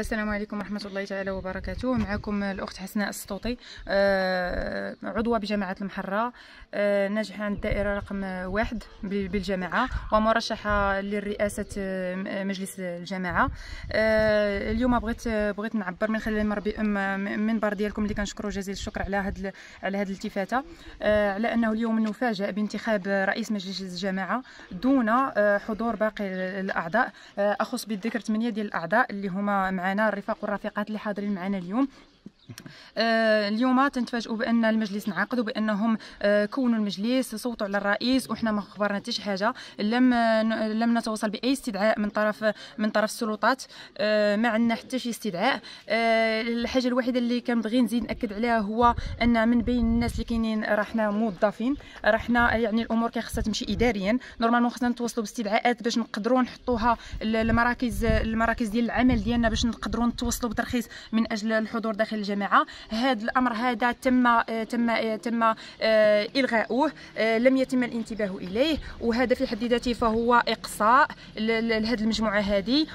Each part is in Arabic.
السلام عليكم ورحمة الله تعالى وبركاته معكم الأخت حسناء السطوطي آه، عضوة بجامعة المحرة آه، ناجحة عند الدائرة رقم واحد بالجامعة ومرشحة للرئاسة آه، مجلس الجامعة اليوم بغيت بغيت نعبر من خلال المنبر ديالكم اللي كنشكروا جزيل الشكر على هاد على هاد الالتفاتة على أنه اليوم نفاجأ بانتخاب رئيس مجلس الجامعة دون حضور باقي الأعضاء أخص بالذكر ثمانية ديال الأعضاء اللي هما مع معنا الرفاق والرفيقات اللي حاضرين معنا اليوم آه، اليوم تنتفاجئوا بان المجلس انعقد وبانهم آه، كونوا المجلس صوتوا على الرئيس وحنا ما خبرنا حتى شي حاجه لم لم نتواصل باي استدعاء من طرف من طرف السلطات آه، ما عندنا حتى شي استدعاء الحاجه الوحيده اللي كنبغي نزيد ناكد عليها هو ان من بين الناس اللي كاينين راه حنا موظفين راه حنا يعني الامور كي خصها تمشي اداريا نورمالمون خصنا نتواصلوا باستدعاءات باش نقدروا نحطوها المراكز المراكز ديال العمل ديالنا باش نقدروا نتواصلوا بترخيص من اجل الحضور داخل الجماعه الجامعه هذا الامر هذا تم تم تم آه، الغاؤه آه، لم يتم الانتباه اليه وهذا في حد ذاته فهو اقصاء لهذه المجموعه هذه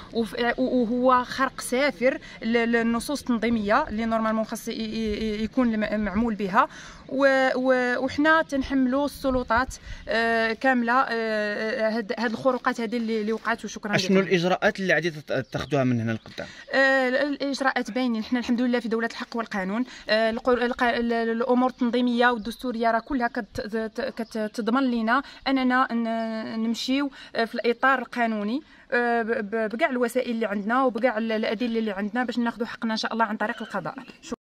وهو خرق سافر للنصوص التنظيميه اللي نورمالمون خاص يكون معمول بها وحنا تنحملوا السلطات آه، كامله هاد الخروقات هذه اللي وقعت وشكرا شنو الاجراءات اللي غادي تاخذوها من هنا لقدام الاجراءات باينين حنا الحمد لله في دوله الحق والقانون آه، الامور التنظيميه والدستوريه راه كلها كتضمن لنا اننا نمشيو آه، في الاطار القانوني آه، بكاع الوسائل اللي عندنا وبكاع الادله اللي عندنا باش ناخذ حقنا ان شاء الله عن طريق القضاء